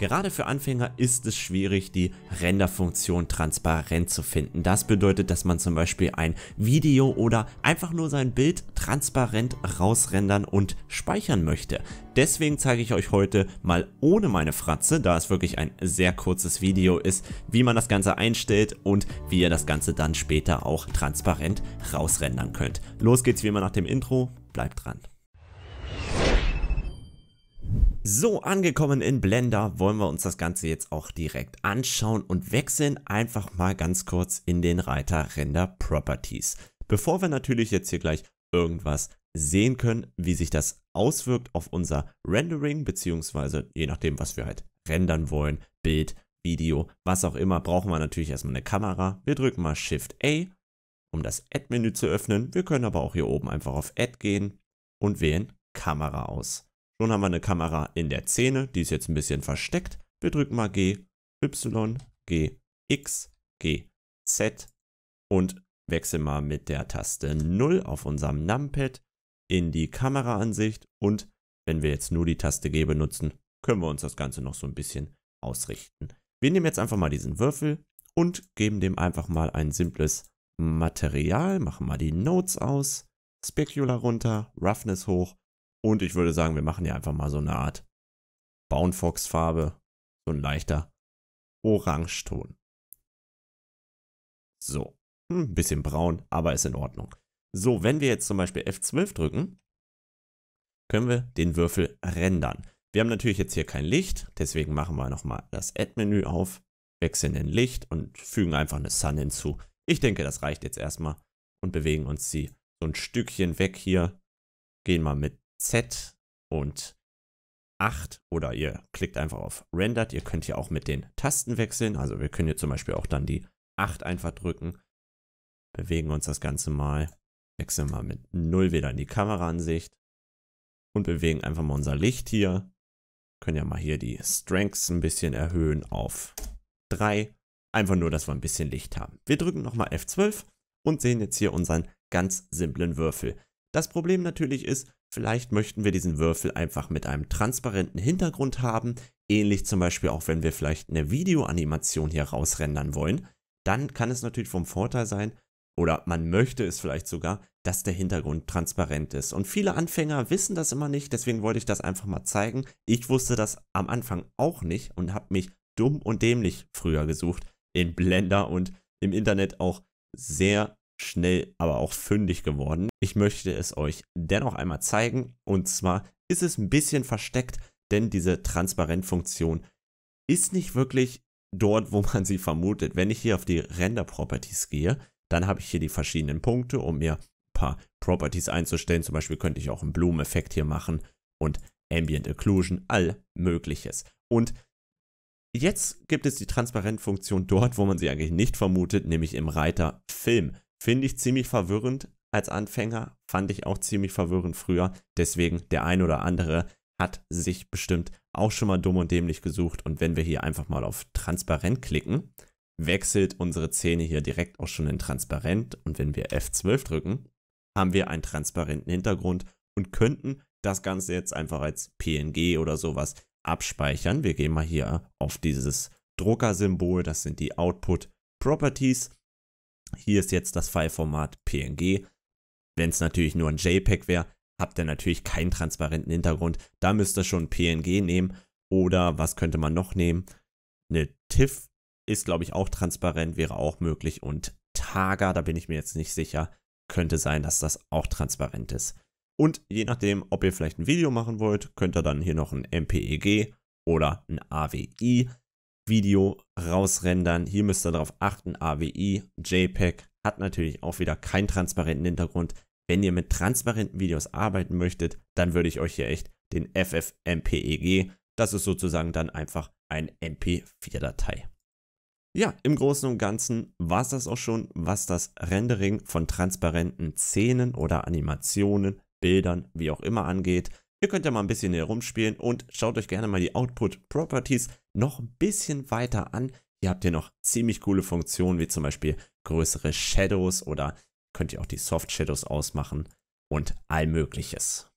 Gerade für Anfänger ist es schwierig, die Renderfunktion transparent zu finden. Das bedeutet, dass man zum Beispiel ein Video oder einfach nur sein Bild transparent rausrendern und speichern möchte. Deswegen zeige ich euch heute mal ohne meine Fratze, da es wirklich ein sehr kurzes Video ist, wie man das Ganze einstellt und wie ihr das Ganze dann später auch transparent rausrendern könnt. Los geht's wie immer nach dem Intro, bleibt dran. So, angekommen in Blender wollen wir uns das Ganze jetzt auch direkt anschauen und wechseln einfach mal ganz kurz in den Reiter Render Properties. Bevor wir natürlich jetzt hier gleich irgendwas sehen können, wie sich das auswirkt auf unser Rendering, beziehungsweise je nachdem, was wir halt rendern wollen, Bild, Video, was auch immer, brauchen wir natürlich erstmal eine Kamera. Wir drücken mal Shift A, um das Add-Menü zu öffnen. Wir können aber auch hier oben einfach auf Add gehen und wählen Kamera aus. Nun haben wir eine Kamera in der Szene, die ist jetzt ein bisschen versteckt. Wir drücken mal G, Y, G, X, G, Z und wechseln mal mit der Taste 0 auf unserem Numpad in die Kameraansicht und wenn wir jetzt nur die Taste G benutzen, können wir uns das Ganze noch so ein bisschen ausrichten. Wir nehmen jetzt einfach mal diesen Würfel und geben dem einfach mal ein simples Material, machen mal die Notes aus, Specular runter, Roughness hoch und ich würde sagen, wir machen hier einfach mal so eine Art Braunfox-Farbe, so ein leichter Orangeton. So, hm, ein bisschen braun, aber ist in Ordnung. So, wenn wir jetzt zum Beispiel F12 drücken, können wir den Würfel rendern. Wir haben natürlich jetzt hier kein Licht, deswegen machen wir nochmal das Add-Menü auf, wechseln in Licht und fügen einfach eine Sun hinzu. Ich denke, das reicht jetzt erstmal und bewegen uns sie so ein Stückchen weg hier. Gehen mal mit Z und 8 oder ihr klickt einfach auf Rendered. Ihr könnt hier auch mit den Tasten wechseln. Also wir können hier zum Beispiel auch dann die 8 einfach drücken. Bewegen uns das Ganze mal. Wechseln mal mit 0 wieder in die Kameraansicht. Und bewegen einfach mal unser Licht hier. Können ja mal hier die Strengths ein bisschen erhöhen auf 3. Einfach nur, dass wir ein bisschen Licht haben. Wir drücken nochmal F12 und sehen jetzt hier unseren ganz simplen Würfel. Das Problem natürlich ist, Vielleicht möchten wir diesen Würfel einfach mit einem transparenten Hintergrund haben, ähnlich zum Beispiel auch wenn wir vielleicht eine Videoanimation hier rausrendern wollen. Dann kann es natürlich vom Vorteil sein, oder man möchte es vielleicht sogar, dass der Hintergrund transparent ist. Und viele Anfänger wissen das immer nicht, deswegen wollte ich das einfach mal zeigen. Ich wusste das am Anfang auch nicht und habe mich dumm und dämlich früher gesucht in Blender und im Internet auch sehr schnell, aber auch fündig geworden. Ich möchte es euch dennoch einmal zeigen. Und zwar ist es ein bisschen versteckt, denn diese Transparent-Funktion ist nicht wirklich dort, wo man sie vermutet. Wenn ich hier auf die Render-Properties gehe, dann habe ich hier die verschiedenen Punkte, um mir ein paar Properties einzustellen. Zum Beispiel könnte ich auch einen Blumeneffekt hier machen und Ambient Occlusion, all Mögliches. Und jetzt gibt es die Transparent-Funktion dort, wo man sie eigentlich nicht vermutet, nämlich im Reiter Film. Finde ich ziemlich verwirrend als Anfänger, fand ich auch ziemlich verwirrend früher. Deswegen der ein oder andere hat sich bestimmt auch schon mal dumm und dämlich gesucht. Und wenn wir hier einfach mal auf transparent klicken, wechselt unsere Szene hier direkt auch schon in transparent. Und wenn wir F12 drücken, haben wir einen transparenten Hintergrund und könnten das Ganze jetzt einfach als PNG oder sowas abspeichern. Wir gehen mal hier auf dieses Druckersymbol, das sind die Output Properties hier ist jetzt das File-Format PNG. Wenn es natürlich nur ein JPEG wäre, habt ihr natürlich keinen transparenten Hintergrund. Da müsst ihr schon PNG nehmen. Oder was könnte man noch nehmen? Eine TIFF ist, glaube ich, auch transparent, wäre auch möglich. Und Taga, da bin ich mir jetzt nicht sicher, könnte sein, dass das auch transparent ist. Und je nachdem, ob ihr vielleicht ein Video machen wollt, könnt ihr dann hier noch ein MPEG oder ein AWI Video rausrendern. Hier müsst ihr darauf achten, AWI, JPEG hat natürlich auch wieder keinen transparenten Hintergrund. Wenn ihr mit transparenten Videos arbeiten möchtet, dann würde ich euch hier echt den FFmpeg, das ist sozusagen dann einfach ein MP4-Datei. Ja, im Großen und Ganzen war es das auch schon, was das Rendering von transparenten Szenen oder Animationen, Bildern, wie auch immer angeht. Ihr könnt ja mal ein bisschen herumspielen und schaut euch gerne mal die Output Properties noch ein bisschen weiter an. Hier habt ihr noch ziemlich coole Funktionen, wie zum Beispiel größere Shadows oder könnt ihr auch die Soft Shadows ausmachen und all mögliches.